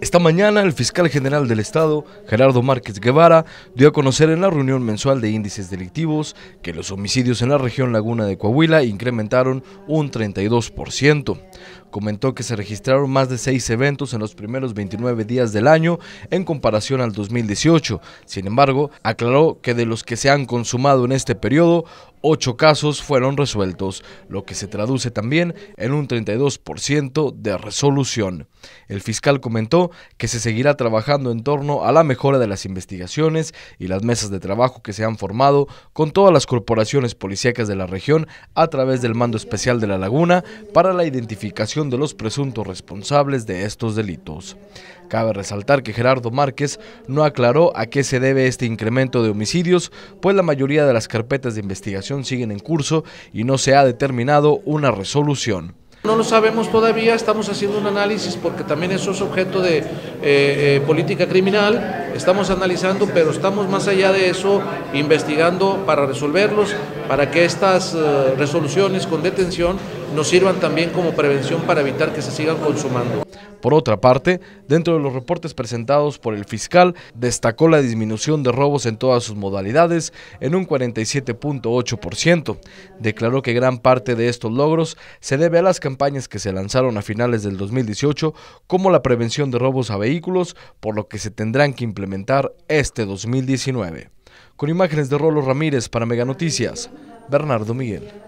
Esta mañana el fiscal general del Estado, Gerardo Márquez Guevara, dio a conocer en la reunión mensual de índices delictivos que los homicidios en la región laguna de Coahuila incrementaron un 32%. Comentó que se registraron más de seis eventos en los primeros 29 días del año en comparación al 2018. Sin embargo, aclaró que de los que se han consumado en este periodo, Ocho casos fueron resueltos, lo que se traduce también en un 32% de resolución. El fiscal comentó que se seguirá trabajando en torno a la mejora de las investigaciones y las mesas de trabajo que se han formado con todas las corporaciones policíacas de la región a través del Mando Especial de la Laguna para la identificación de los presuntos responsables de estos delitos. Cabe resaltar que Gerardo Márquez no aclaró a qué se debe este incremento de homicidios, pues la mayoría de las carpetas de investigación siguen en curso y no se ha determinado una resolución. No lo sabemos todavía, estamos haciendo un análisis porque también eso es objeto de eh, eh, política criminal, estamos analizando, pero estamos más allá de eso, investigando para resolverlos, para que estas eh, resoluciones con detención nos sirvan también como prevención para evitar que se sigan consumando. Por otra parte, dentro de los reportes presentados por el fiscal, destacó la disminución de robos en todas sus modalidades en un 47.8%. Declaró que gran parte de estos logros se debe a las campañas que se lanzaron a finales del 2018, como la prevención de robos a vehículos, por lo que se tendrán que implementar este 2019. Con imágenes de Rolo Ramírez para Mega Noticias. Bernardo Miguel.